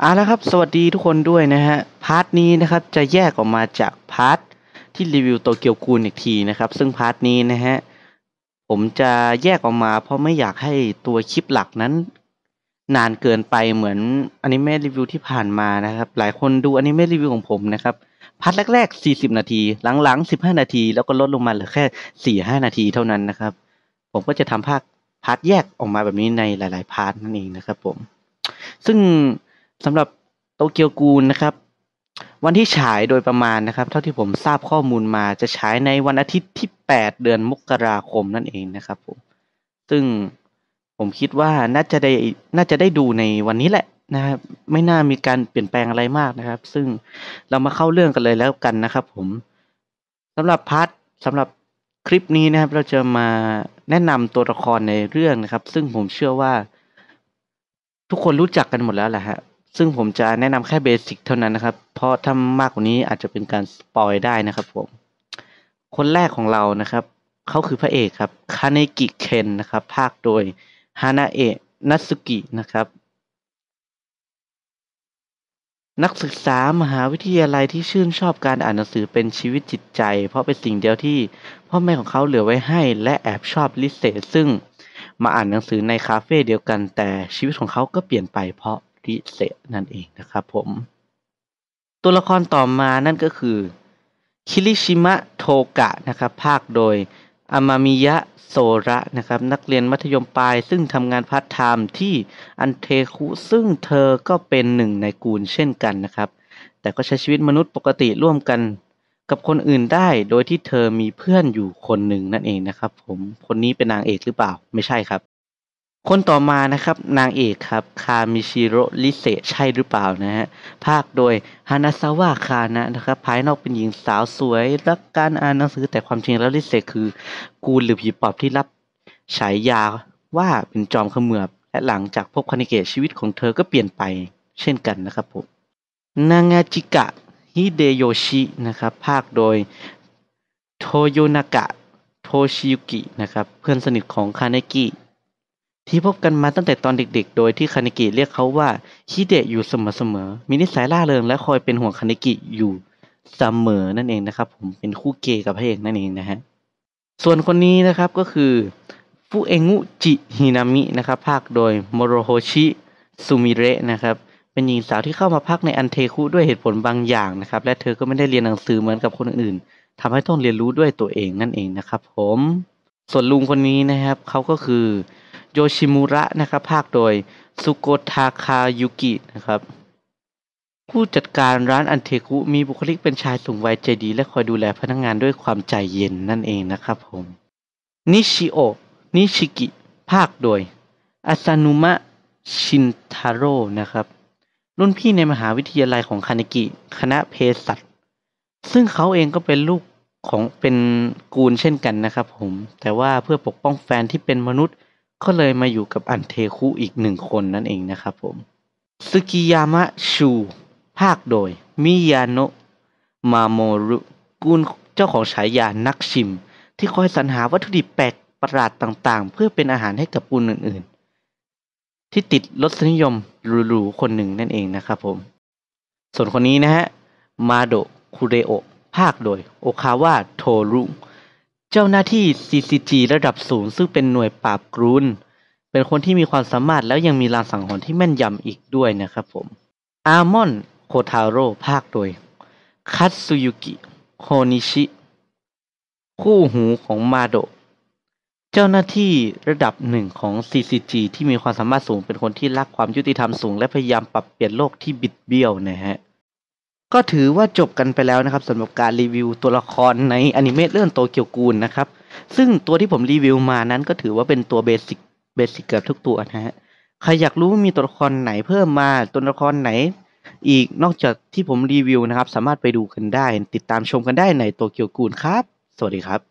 เอาละครับสวัสดีทุกคนด้วยนะฮะพาร์ทนี้นะครับ จะแยกออกมาจากพาร์ทที่รีวิวโตเกียวคูนอีกทีนะครับซึ่งพาร์ทนี้นะฮะผมจะแยกออกมาเพราะไม่อยากให้ตัวคลิปหลักนั้น นานเกินไปเหมือนอนิเมะรีวิว ที่ผ่านมานะครับ หลายคนดูอนิเมะรีวิวของผมนะครับพาร์ทแรกๆ 40 นาที หลังๆ 15 นาทีแล้วก็ลดลงมาเหลือแค่4-5 นาทีเท่านั้นนะครับ ผมก็จะทำภาคพาร์ทแยกออกมาแบบนี้ในหลายๆพาร์ทนั่นเองนะครับ ผม ซึ่งสำหรับโตเกียวกูลนะครับ วันที่ฉายโดยประมาณนะครับ เท่าที่ผมทราบข้อมูลมาจะฉายในวันอาทิตย์ที่8เดือนมกราคมนั่นเองนะครับผมซึ่งผมคิดว่าน่าจะได้ น่าจะได้ดูในวันนี้แหละนะครับ ไม่น่ามีการเปลี่ยนแปลงอะไรมากนะครับ ซึ่งเรามาเข้าเรื่องกันเลยแล้วกันนะครับ ผมสำหรับพาร์ทสำหรับคลิปนี้นะครับ เราจะมาแนะนำตัวละครในเรื่องนะครับ ซึ่งผมเชื่อว่า ทุกคนรู้จักกันหมดแล้วแหละฮะซึ่งผมจะแนะนำแค่เบสิกเท่านั้นนะครับ เพราะถ้ามากกว่านี้อาจจะเป็นการสปอยได้นะครับผม คนแรกของเรานะครับ เขาคือพระเอกครับ คาเนกิ เคนนะครับ ภาคโดย ฮานาเอะ นัสุกิ นะครับ นักศึกษามหาวิทยาลัยที่ชื่นชอบการอ่านหนังสือเป็นชีวิตจิตใจ เพราะเป็นสิ่งเดียวที่พ่อแม่ของเขาเหลือไว้ให้ และแอบชอบลิเซซึ่งมาอ่านหนังสือในคาเฟ่เดียวกันแต่ชีวิตของเขาก็เปลี่ยนไปเพราะิเสนั่นเองนะครับผมตัวละครต่อมานั่นก็คือคิริชิมะโทกะนะครับภาคโดยอามามิยะโซระนะครับนักเรียนมัธยมปลาย ซึ่งทำงานพาร์ทไทม์ที่อันเทคุ ซึ่งเธอก็เป็นหนึ่งในกูลเช่นกันนะครับ แต่ก็ใช้ชีวิตมนุษย์ปกติร่วมกันกับคนอื่นได้โดยที่เธอมีเพื่อนอยู่คนหนึ่งนั่นเองนะครับผม คนนี้เป็นนางเอกหรือเปล่า ไม่ใช่ครับคนต่อมานะครับนางเอกครับคามิชิโรลิเซใช่หรือเปล่านะฮะภาคโดยฮานาซาวะคานะนะครับภายนอกเป็นหญิงสาวสวย รักการอ่านหนังสือแต่ความจริงแล้วลิเซคือ กูลหรือผีปอบที่รับฉายาว่าเป็นจอมขมือบ และหลังจากพบคานิเกะชีวิตของเธอก็เปลี่ยนไปเช่นกันนะครับผมนางาจิกะฮิเดโยชินะครับภาคโดยโทโยนากะโทชิยุกินะครับเพื่อนสนิทของคาเากิที่พบกันมาตั้งแต่ตอนเด็กๆ โดยที่คานิกิเรียกเขาว่าฮิเดะอยู่เสมอๆ มีนิสัยล่าเริงและคอยเป็นห่วงคานิกิอยู่เสมอนั่นเองนะครับผม เป็นคู่เกย์กับพระเอกนั่นเองนะฮะ ส่วนคนนี้นะครับก็คือฟูเองุจิฮินามินะครับภาคโดยโมโรโฮชิซูมิเระนะครับ เป็นหญิงสาวที่เข้ามาพักในอันเทคุด้วยเหตุผลบางอย่างนะครับ และเธอก็ไม่ได้เรียนหนังสือเหมือนกับคนอื่นๆทำให้ต้องเรียนรู้ด้วยตัวเองนั่นเองนะครับ ผม ส่วนลุงคนนี้นะครับเขาก็คือโยชิมุระนะครับภาคโดย สุโกทาคายุกินะครับผู้จัดการร้านอันเทคุมีบุคลิกเป็นชายสูงวัยใจดี และคอยดูแลพนักงงานด้วยความใจเย็นนั่นเองนะครับผมนิชิโอนิชิกิภาคโดยอาซานุมะชินทาโร่นะครับรุ่นพี่ในมหาวิทยาลัยของคานิกิ คณะเภสัชซึ่งเขาเองก็เป็นลูกของเป็นกูลเช่นกันนะครับผม แต่ว่าเพื่อปกป้องแฟนที่เป็นมนุษย์ก็เลยมาอยู่กับอันเทคุอีกหนึ่งคนนั่นเองนะครับผมซกิยามะชู ภาคโดย มิยาโนะ มาโมรุกุนเจ้าของฉายานักชิม ที่คอยสรรหาวัตถุดิบแปลกประหลาดต่างๆ เพื่อเป็นอาหารให้กับปุนอื่นๆ ที่ติดรสนิยมหรูๆ คนหนึ่งนั่นเองนะครับผม ส่วนคนนี้นะฮะ มาโดคุเรโอภาคโดย โอคาวะโทรุเจ้าหน้าที่ CCG ระดับสูงซึ่งเป็นหน่วยปราบกรุนเป็นคนที่มีความสามารถแล้วยังมีลางสังหรณ์ที่แม่นยำอีกด้วยนะครับผม อามอน โคทาโร่ภาคโดย คัตสุยุกิ โคนิชิ คู่หูของมาโดะเจ้าหน้าที่ระดับหนึ่งของ CCG ที่มีความสามารถสูงเป็นคนที่รักความยุติธรรมสูง และพยายามปรับเปลี่ยนโลกที่บิดเบี้ยวนะฮะก็ถือว่าจบกันไปแล้วนะครับสำหรับการรีวิวตัวละครในอนิเมะเรื่องโตเกียวกูลนะครับ ซึ่งตัวที่ผมรีวิวมานั้นก็ถือว่าเป็นตัวเบสิกเบสิกเกือบทุกตัวนะฮะใครอยากรู้มีตัวละครไหนเพิ่มมาตัวละครไหนอีกนอกจากที่ผมรีวิวนะครับสามารถไปดูกันได้ ติดตามชมกันได้ในโตเกียวกูลครับ สวัสดีครับ